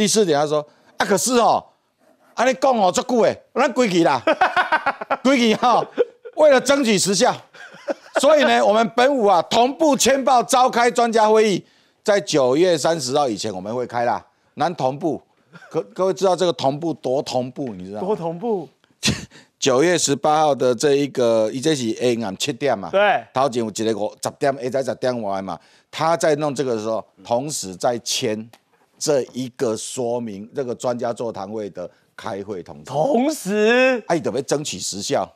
第四点，他说：“啊，可是哦，你讲哦，足久诶，咱改期啦，改 期哈，为了争取时效，所以呢，我们本五啊同步签报召开专家会议，在九月三十号以前我们会开啦，能同步。各各位知道这个同步多同步？你知道？多同步。九月十八号的这一个已经是 A 暗七点嘛，对，头前有一个五十点，A 在十点外嘛，他在弄这个的时候，同时在签。”这一个说明，这个专家座谈会的开会通知，同时，哎，准备争取时效。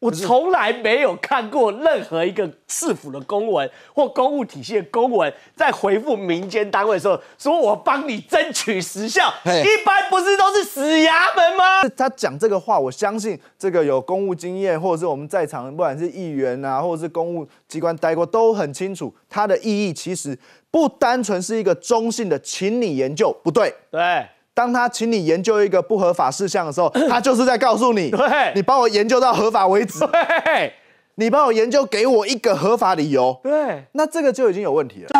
我从来没有看过任何一个市府的公文或公务体系的公文在回复民间单位的时候，说我帮你争取时效，一般不是都是死衙门吗？他讲这个话，我相信这个有公务经验，或者是我们在场，不管是议员啊，或者是公务机关待过，都很清楚它的意义。其实不单纯是一个中性的，请你研究，不对，对。当他请你研究一个不合法事项的时候，他就是在告诉你，对你帮我研究到合法为止。你帮我研究，给我一个合法理由。对，那这个就已经有问题了。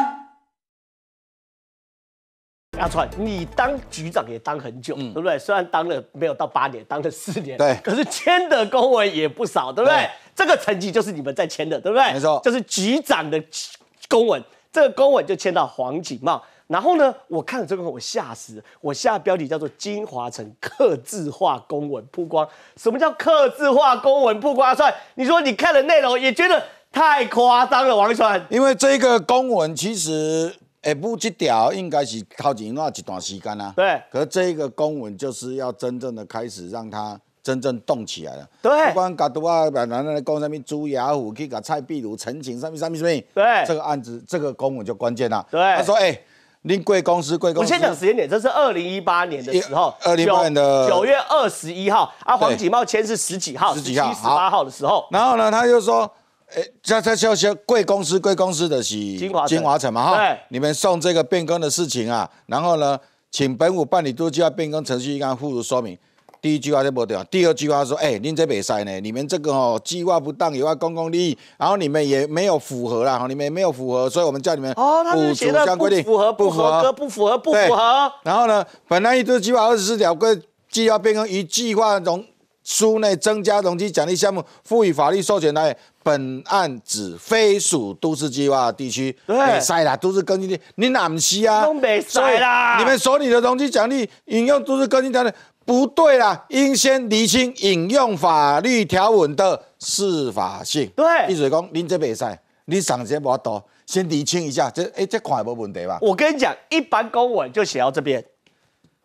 阿川，你当局长也当很久，对不对？虽然当了没有到八年，当了四年，对，可是签的公文也不少，对不对？这个成绩就是你们在签的，对不对？没错，就是局长的公文，这个公文就签到黄景茂。然后呢？我看了这个，我吓死！我下标题叫做《金华城刻字化工文曝光》，什么叫刻字化工文曝光算你说你看了内容也觉得太夸张了，王一川。因为这个公文其实诶不几条应该是靠近那一段时间啦。对。可是这一个公文就是要真正的开始让它真正动起来了。对。不管搞多啊，把男男的公文上面朱雅虎去搞蔡碧如陈情上面上面上面。对。这个案子，这个公文就关键啦。对。他说：“哎。”您贵公司贵公司，我先讲时间点，这是二零一八年的时候，二零一八年的九月二十一号啊，黄锦茂签是十几号、十几号，十八号的时候，然后呢，他就说，哎，这这就些贵公司贵公司的是金华金华城嘛哈，对，你们送这个变更的事情啊，然后呢，请本府办理多划变更程序一干附图说明。第一句话在不对，第二句话说：“哎，您在北塞呢？你们这个哦，计划不当以外公共利益，然后你们也没有符合啦，你们也没有符合，所以我们叫你们哦，它是写的不符合，不符合，不符合，不符合。然后呢，本来一都计划二十四条跟计划变更与计划中。书内增加容积奖励项目，赋予法律授权，来本案只非属都市计划地区北塞啦，都是根据的，你哪唔西啊？塞啦！你们所里的容积奖励引用都是根据奖励。”不对啦，应先厘清引用法律条文的释法性。对，就是讲，您这边也塞，你上先不要多，先厘清一下。这哎，这款也没问题吧？我跟你讲，一般公文就写到这边，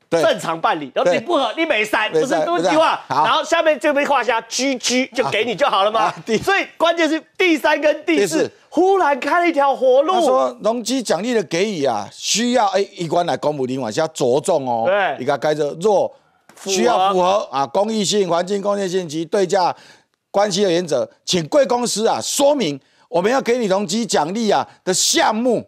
正常办理，而你不合你没删，不是这句话。好，然后下面这边画下句句，就给你就好了嘛。所以关键是第三跟第四忽然开了一条活路。说：“农机奖励的给予啊，需要哎，一关来公母丁往下着重哦。对，你给他盖着若。需要符合啊公益性、环境贡献性及对价关系的原则，请贵公司啊说明我们要给予容积奖励啊的项目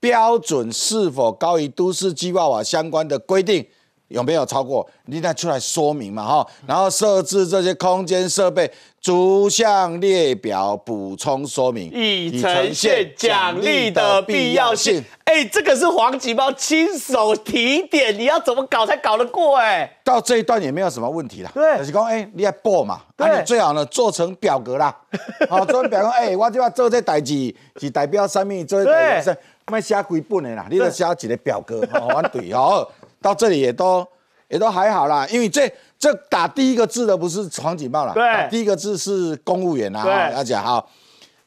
标准是否高于都市计划法相关的规定。有没有超过？你再出来说明嘛，哈。然后设置这些空间设备逐项列表补充说明，以呈现奖励的必要性。哎，这个是黄吉猫亲手提点，你要怎么搞才搞得过？哎，到这一段也没有什么问题啦。对，就是讲，哎，你要报嘛，那你最好呢做成表格啦。好，做成表格，哎，我就要做这代几是代表什么？做这代表么？卖写几本的啦，你得写几个表格，好，对，哦。到这里也都也都还好啦，因为这这打第一个字的不是黄警报啦，对，第一个字是公务员啊，要讲好。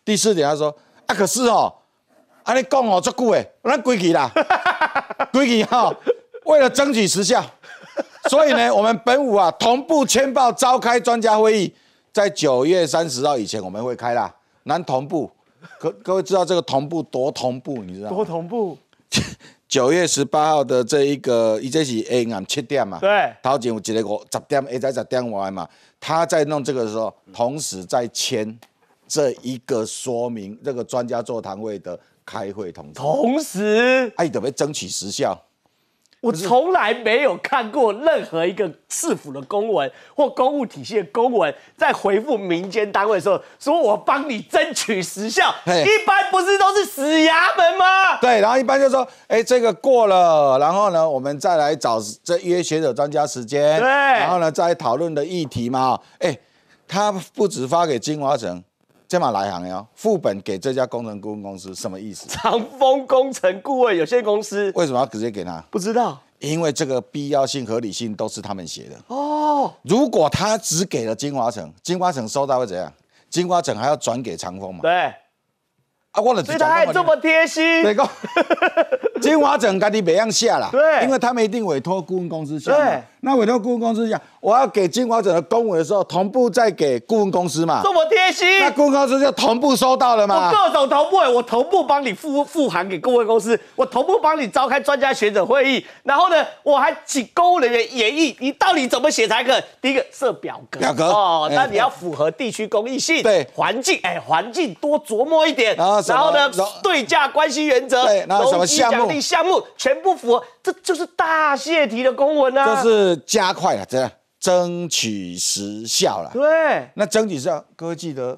第四点他说，啊可是哦，阿你讲哦足久诶，咱归期啦，归期哈。为了争取时效，所以呢，我们本午啊同步签报召开专家会议，在九月三十号以前我们会开啦。难同步，各各位知道这个同步多同步，你知道吗？多同步。九月十八号的这一个，已经是下午七点嘛，对，头前有一个五十点，还在十点外嘛，他在弄这个的时候，同时在签这一个说明，这个专家座谈会的开会通知，同时，哎，准备争取时效。我从来没有看过任何一个市府的公文或公务体系的公文，在回复民间单位的时候，说我帮你争取时效，一般不是都是死衙门吗？对，然后一般就说，哎，这个过了，然后呢，我们再来找这约学者专家时间，对，然后呢再讨论的议题嘛，哎，他不止发给金华城。这把来行哟，副本给这家工程顾问公司什么意思？长丰工程顾问有限公司为什么要直接给他？不知道，因为这个必要性、合理性都是他们写的哦。如果他只给了金华城，金华城收到会怎样？金华城还要转给长丰嘛？对，啊，我了，所以他还这么贴心。个。金华整跟你不样下啦，对，因为他们一定委托顾问公司下对。那委托顾问公司下，我要给金华整的公文的时候，同步再给顾问公司嘛。这么贴心。那顾问公司就同步收到了嘛？我各种同步我同步帮你复复函给顾问公司，我同步帮你召开专家学者会议，然后呢，我还请公务人员演绎你到底怎么写才可。第一个设表格。表格哦，那你要符合地区公益性对环境哎，环境多琢磨一点。然后然后呢？对价关系原则。对。然后什么项目？项目全部符合，这就是大泄题的公文啊！这是加快了，这争取时效了。对，那争取时效，各位记得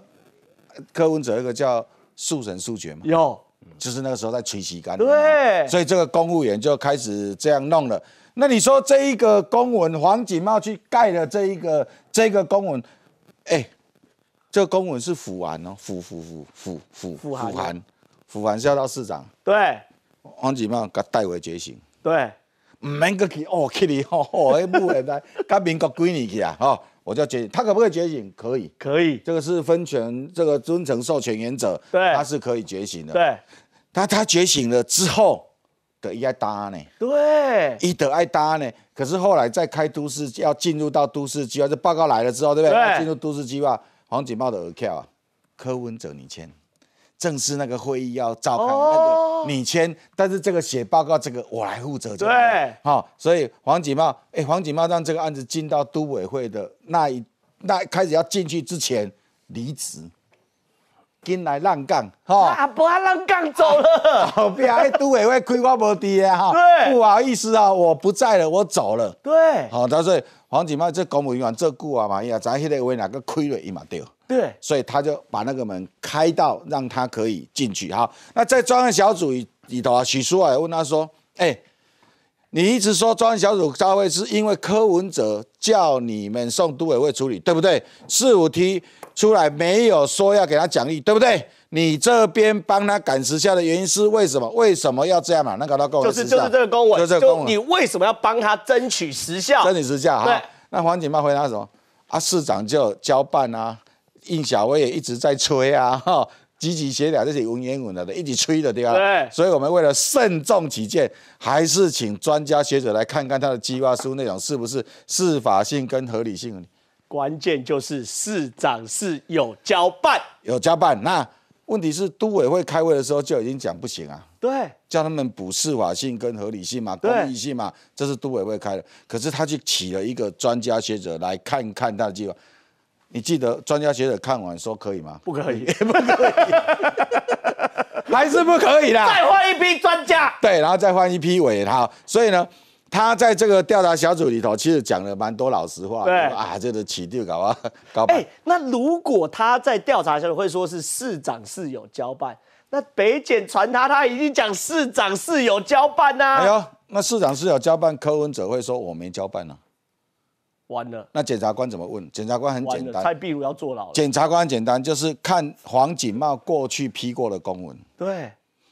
柯文哲一个叫速成速决吗？有，就是那个时候在吹旗杆。对，所以这个公务员就开始这样弄了。那你说这一个公文，黄锦茂去盖的这一个这个公文，哎，这公文是腐完哦，腐腐腐腐腐复函，复函是要到市长。对。黄锦茂给带回觉醒，对，唔免过去哦，去你吼吼，哎，冇现在，佮民国几年去啊？吼，我就觉醒，他可不可以觉醒？可以，可以，这个是分权，这个尊承授权原则，对，他是可以觉醒的。对，他他觉醒了之后的一爱搭呢？对，一得爱搭呢？可是后来在开都市，要进入到都市计划，这报告来了之后，对不对？进入都市计划，黄锦茂的耳票啊，柯文哲你签。正式那个会议要召开，那个你签，但是这个写报告，这个我来负责。对，好，所以黄锦茂，哎，黄锦茂让这个案子进到都委会的那一那开始要进去之前离职。进来浪干，哈啊！不要浪杠走了。后别哎，都以会亏我无滴嘞，哈。不好意思啊，我不在了，我走了。对。好，他说黄警官，这公墓员这股啊嘛，咱现在为哪个亏了一嘛丢？对。所以他就把那个门开到，让他可以进去哈。那在专案小组里头啊，许叔啊问他说：“哎。”你一直说专案小组开会是因为柯文哲叫你们送都委会处理，对不对？四五 T 出来没有说要给他奖励，对不对？你这边帮他赶时效的原因是为什么？为什么要这样嘛？那搞到公文时就是就是这个公文，就这个公文。你为什么要帮他争取时效？争取时效。哈。那黄警官回答什么？啊，市长就交办啊，应小薇也一直在催啊。哈、积极协调这些文言文的，一起吹的对吧？对。所以，我们为了慎重起见，还是请专家学者来看看他的计划书，内容是不是司法性跟合理性？关键就是市长是有交办，有交办。那问题是，都委会开会的时候就已经讲不行啊，对，叫他们补司法性跟合理性嘛，公益性嘛，这是都委会开的。可是他去起了一个专家学者来看看他的计划。你记得专家学者看完说可以吗？不可以，不可以，还是不可以啦。再换一批专家。对，然后再换一批委员哈。所以呢，他在这个调查小组里头，其实讲了蛮多老实话。对啊，这个起地搞啊，搞。哎，那如果他在调查小组会说是市长是有交办，那北检传他，他已经讲市长是有交办呐。哎呦，那市长是有交办，柯文哲会说我没交办呢。完了，那检察官怎么问？检察官很简单，蔡壁如要坐牢。检察官很简单就是看黄锦茂过去批过的公文，对，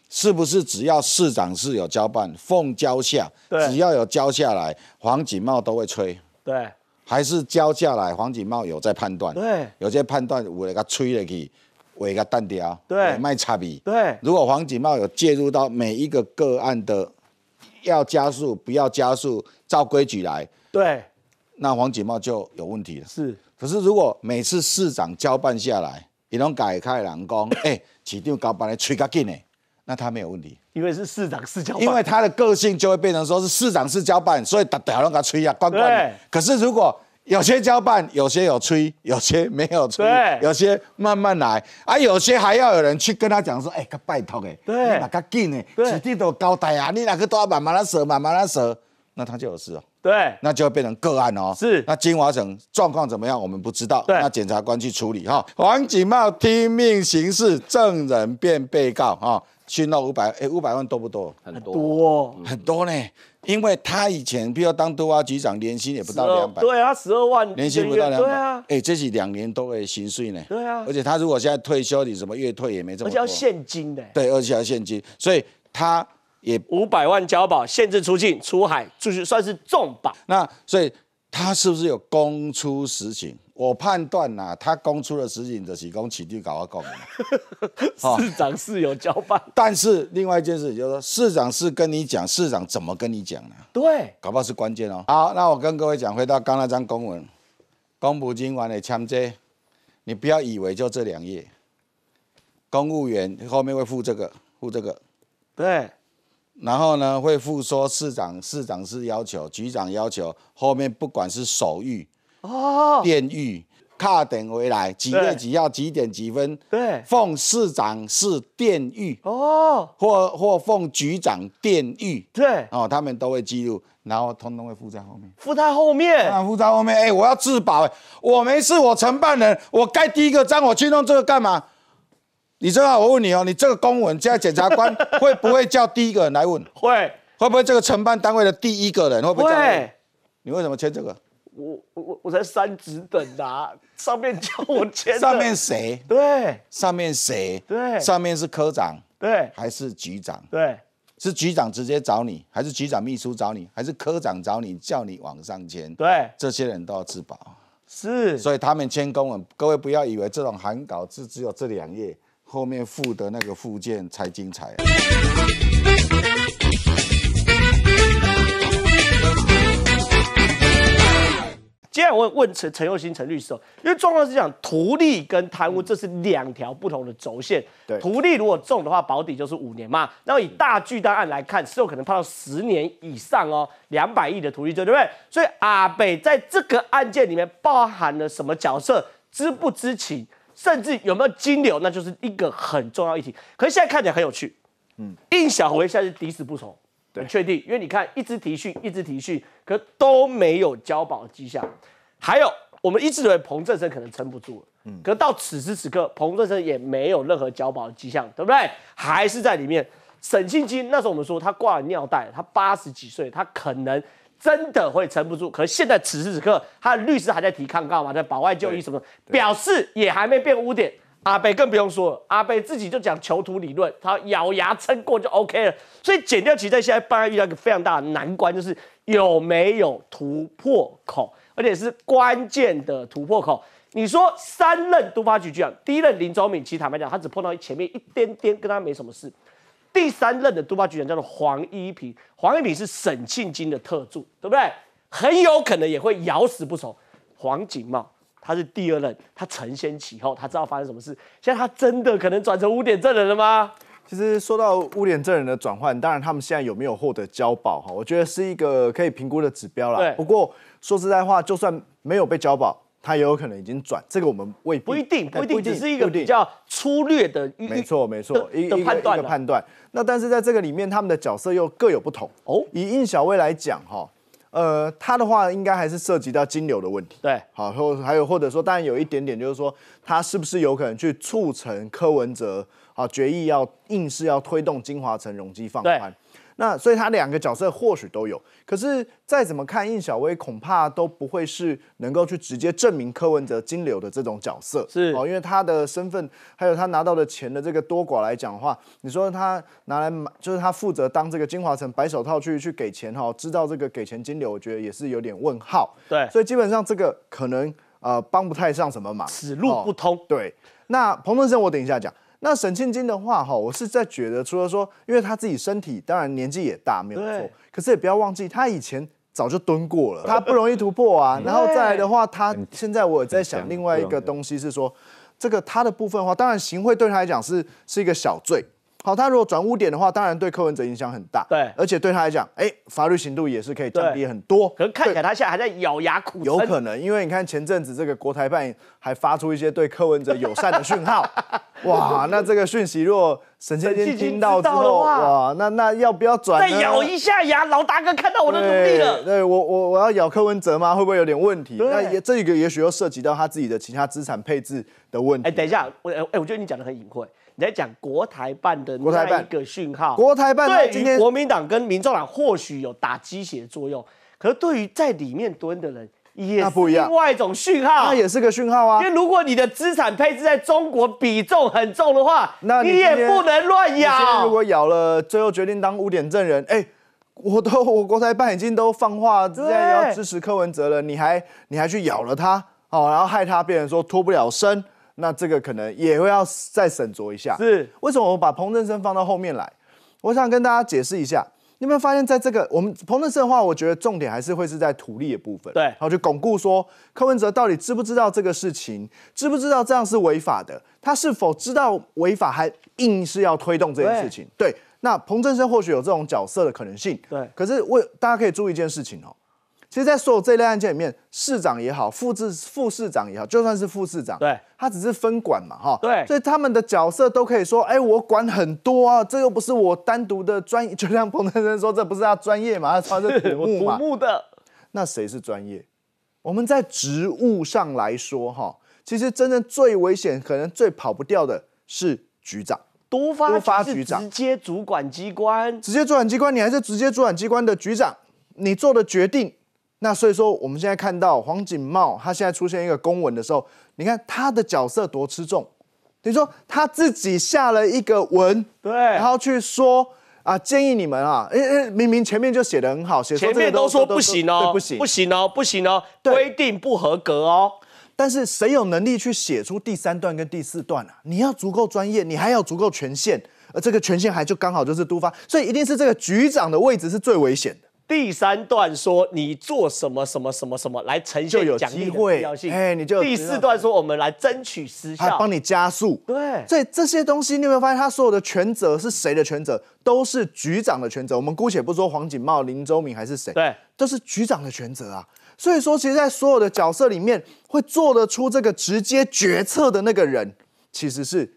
是不是只要市长是有交办奉交下，只要有交下来，黄锦茂都会催，对，还是交下来，黄锦茂有在判断，对，有些判断我给他催了去，我给他淡掉，对，卖差比，对，如果黄锦茂有介入到每一个个案的，要加速不要加速，照规矩来，对。那黄锦茂就有问题了。是，可是如果每次市长交办下来，也能改开人工，哎，指定交办来催个紧呢，那他没有问题。因为是市长市交办，因为他的个性就会变成说是市长市交办，所以大家得给他催啊，管管可是如果有些交办，有些有催，有些没有催，有些慢慢来，啊，有些还要有人去跟他讲说，哎，他拜托哎，对，把它紧呢？指定都交代啊，你哪个都要慢慢来，蛇慢慢来蛇，那他就有事了。对，那就会变成个案哦。是，那金华城状况怎么样？我们不知道。对，那检察官去处理哈。黄景茂听命行事，证人变被告哈，去弄五百，哎，五百万多不多？很多，很多呢。因为他以前，譬如当督察局长，年薪也不到两百。对，他十二万。年薪不到两百啊？哎，这是两年多的薪水呢。对啊。而且他如果现在退休，你什么月退也没这么多。而且要现金的。对，而且要现金，所以他。也五百万交保，限制出境、出海，就是算是重保。那所以他是不是有公出实情？我判断呐，他公出了实情就是公起底，搞不好公市长是有交办，但是另外一件事，就是说市长是跟你讲，市长怎么跟你讲呢？对，搞不好是关键哦。好，那我跟各位讲，回到刚那张公文，公布今晚的枪支，你不要以为就这两页，公务员后面会附这个，附这个，对。然后呢，会附说市长、市长是要求，局长要求，后面不管是手谕、哦电谕、卡等回来，几月几号几点几分，对，奉市长是电谕，哦，或或奉局长电谕，对，哦，他们都会记录，然后通通会附在后面，附在后面，附在后面，哎，我要自保，哎，我没事，我承办人，我盖第一个章，我去弄这个干嘛？你正道我问你哦，你这个公文，现在检察官会不会叫第一个人来问？会，会不会这个承办单位的第一个人会不会？叫？你为什么签这个？我我我我才三职等啊，上面叫我签。上面谁？对，上面谁？对，上面是科长？对，还是局长？对，是局长直接找你，还是局长秘书找你，还是科长找你叫你往上签？对，这些人都要自保。是，所以他们签公文，各位不要以为这种函稿是只有这两页。后面附的那个附件才精彩。接下来我问问陈陈又新陈律师，因为状况是讲图利跟贪污这是两条不同的轴线。对，图利如果重的话，保底就是五年嘛。那以大巨贪案来看，是有可能判到十年以上哦，两百亿的图利罪，对不对？所以阿北在这个案件里面包含了什么角色？知不知情？甚至有没有金流，那就是一个很重要议题。可是现在看起来很有趣，嗯，印小华现在是抵死不从，很确定，因为你看一直提讯，一直提讯，可都没有交保迹象。还有，我们一直以为彭正生可能撑不住了，嗯，可到此时此刻，彭正生也没有任何交保迹象，对不对？还是在里面。沈庆金那时候我们说他挂了尿袋，他八十几岁，他可能。真的会撑不住，可能现在此时此刻，他的律师还在提抗告嘛，在保外就医什么，表示也还没变污点。阿贝更不用说，阿贝自己就讲囚徒理论，他咬牙撑过就 OK 了。所以减掉其实现在办案遇到一个非常大的难关，就是有没有突破口，而且是关键的突破口。你说三任督发局局长，第一任林宗敏，其实坦白讲，他只碰到前面一点点，跟他没什么事。第三任的督办局长叫做黄一平，黄一平是沈庆金的特助，对不对？很有可能也会咬死不从。黄景茂他是第二任，他承先启后，他知道发生什么事。现在他真的可能转成污点证人了吗？其实说到污点证人的转换，当然他们现在有没有获得交保哈，我觉得是一个可以评估的指标啦。不过说实在话，就算没有被交保。他有可能已经转，这个我们未必不一定不一定只是一个比较粗略的，没错没错个判断。那但是在这个里面，他们的角色又各有不同哦。以应小薇来讲，哈，呃，他的话应该还是涉及到金流的问题。对，好，或还有或者说，当然有一点点就是说，他是不是有可能去促成柯文哲啊决议要硬是要推动金华城容积放宽？那所以他两个角色或许都有，可是再怎么看，印小薇恐怕都不会是能够去直接证明柯文哲金流的这种角色，是哦，因为他的身份，还有他拿到的钱的这个多寡来讲话，你说他拿来买，就是他负责当这个金华城白手套去去给钱哈，知道这个给钱金流，我觉得也是有点问号。对，所以基本上这个可能呃帮不太上什么忙，此路不通。对，那彭文生，我等一下讲。那沈庆金的话，哈，我是在觉得，除了说，因为他自己身体当然年纪也大，没有错，可是也不要忘记，他以前早就蹲过了，他不容易突破啊。然后再来的话，他现在我也在想 另外一个东西是说，这个他的部分的话，当然行贿对他来讲是是一个小罪。好，他如果转污点的话，当然对柯文哲影响很大。对，而且对他来讲，哎，法律刑度也是可以降低很多。可能看起来他现在还在咬牙苦有可能，因为你看前阵子这个国台办还发出一些对柯文哲友善的讯号。哇，那这个讯息如果沈先生听到之后，哇，那那要不要转？再咬一下牙，老大哥看到我的努力了。对我我我要咬柯文哲吗？会不会有点问题？那也这一个也许又涉及到他自己的其他资产配置的问题。哎，等一下，我哎哎，我觉得你讲的很隐晦。你在讲国台办的那一个讯号？国台办对国民党跟民众党或许有打鸡血作用，可是对于在里面蹲的人，那不一另外一种讯号，那也是个讯号啊。因为如果你的资产配置在中国比重很重的话，那你也不能乱咬。如果咬了，最后决定当污点证人，哎，我都我国台办已经都放话，现在要支持柯文哲了，你还你还去咬了他哦，然后害他变成说脱不了身。那这个可能也会要再审酌一下，是为什么我把彭正生放到后面来？我想跟大家解释一下，你有没有发现，在这个我们彭正生的话，我觉得重点还是会是在土地的部分，对，然后就巩固说柯文哲到底知不知道这个事情，知不知道这样是违法的，他是否知道违法还硬是要推动这件事情？对，那彭正生或许有这种角色的可能性，对，可是为大家可以注意一件事情哦。其实，在所有这类案件里面，市长也好，副市副市长也好，就算是副市长，对，他只是分管嘛，哈，对，所以他们的角色都可以说，哎，我管很多啊，这又不是我单独的专业，就像彭德生说，这不是他专业嘛，他是多 木嘛。多务的，那谁是专业？我们在职务上来说，哈，其实真正最危险、可能最跑不掉的是局长。多发局长，直接主管机关，直接主管机关，你还是直接主管机关的局长，你做的决定。那所以说，我们现在看到黄锦茂他现在出现一个公文的时候，你看他的角色多吃重。等于说他自己下了一个文，对，然后去说啊，建议你们啊，诶、哎，明明前面就写的很好，前面都说不行哦，不行，不行哦，不行哦，规定不合格哦。但是谁有能力去写出第三段跟第四段啊？你要足够专业，你还要足够权限，而这个权限还就刚好就是督发，所以一定是这个局长的位置是最危险的。第三段说你做什么什么什么什么来呈现，就有机会。哎，你就第四段说我们来争取时效，他帮你加速。对，所以这些东西你有没有发现？他所有的权责是谁的权责？都是局长的权责。我们姑且不说黄景茂、林周明还是谁，对，都是局长的权责啊。所以说，其实，在所有的角色里面，会做得出这个直接决策的那个人，其实是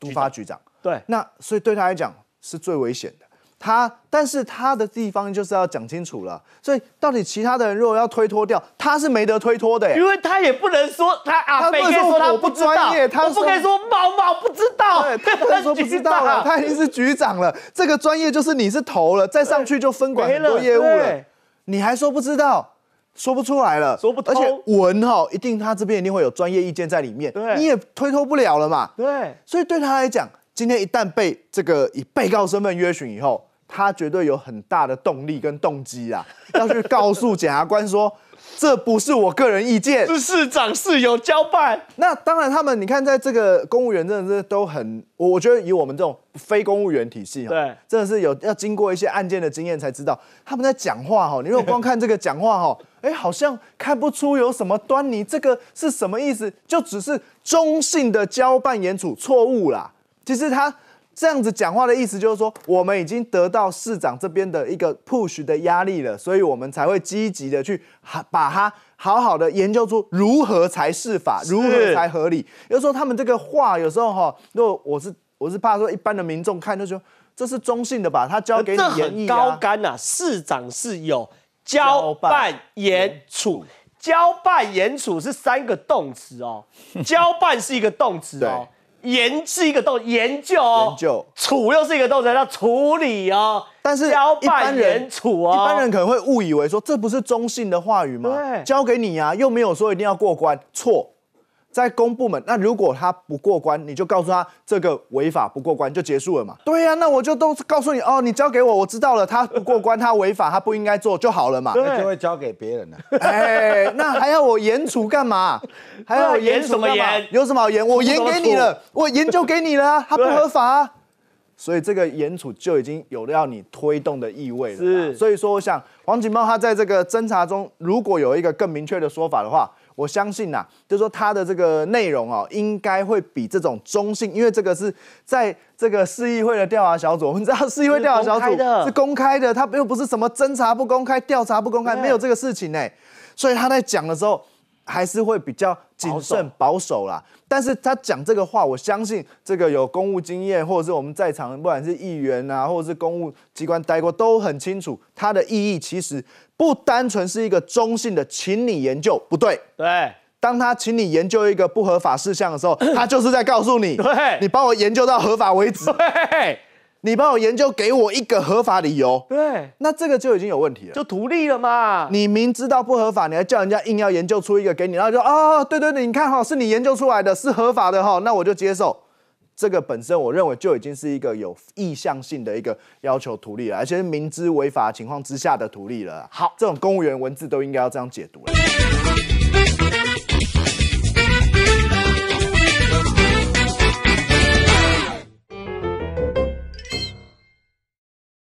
督发局长。对，那所以对他来讲是最危险的。他，但是他的地方就是要讲清楚了，所以到底其他的人如果要推脱掉，他是没得推脱的，因为他也不能说他啊，他不能说他我不专业，他不可以说毛毛不知道，他不能说 不知道了，他已经是局长了，这个专业就是你是头了，再上去就分管很多业务了，你还说不知道，说不出来了，说不，而且文哈一定他这边一定会有专业意见在里面，你也推脱不了了嘛，对，所以对他来讲，今天一旦被这个以被告身份约询以后。他绝对有很大的动力跟动机啊，要去告诉检察官说，这不是我个人意见，是市长是有交办。那当然，他们你看，在这个公务员真的是都很，我觉得以我们这种非公务员体系对，真的是有要经过一些案件的经验才知道他们在讲话哈。你如果光看这个讲话哈，哎，好像看不出有什么端倪，这个是什么意思？就只是中性的交办严处错误啦。其实他。这样子讲话的意思就是说，我们已经得到市长这边的一个 push 的压力了，所以我们才会积极的去把它好好的研究出如何才是法，如何才合理。要说他们这个话，有时候哈，果我是我是怕说一般的民众看就说这是中性的吧，他交给你演绎啊。高干呐，市长是有交办、严处、交办、严处是三个动词哦，交办是一个动词哦。研究一个动研究，处又是一个动词叫处理哦，但是一般人处哦，一般人可能会误以为说这不是中性的话语吗？交给你啊，又没有说一定要过关，错。在公部门，那如果他不过关，你就告诉他这个违法不过关就结束了嘛？对呀，那我就都告诉你哦，你交给我，我知道了。他不过关，他违法，他不应该做就好了嘛？对，就会交给别人了。哎，那还要我严处干嘛？还要严什么严？有什么好严？我严给你了，我研究给你了，他不合法，所以这个严处就已经有了要你推动的意味了。是，所以说我想黄警报他在这个侦查中，如果有一个更明确的说法的话。我相信呐，就是说他的这个内容哦，应该会比这种中性，因为这个是在这个市议会的调查小组，我们知道市议会调查小组是公开的，它又不是什么侦查不公开、调查不公开，没有这个事情呢。所以他在讲的时候还是会比较。谨慎保守啦，但是他讲这个话，我相信这个有公务经验，或者是我们在场，不管是议员啊，或者是公务机关待过，都很清楚它的意义。其实不单纯是一个中性的，请你研究，不对。对，当他请你研究一个不合法事项的时候，他就是在告诉你，你帮我研究到合法为止。你帮我研究，给我一个合法理由。对，那这个就已经有问题了，就图利了嘛！你明知道不合法，你还叫人家硬要研究出一个给你，然后就哦，啊，对对对，你看哈，是你研究出来的，是合法的哈，那我就接受。这个本身我认为就已经是一个有意向性的一个要求图利了，而且是明知违法情况之下的图利了。好，这种公务员文字都应该要这样解读。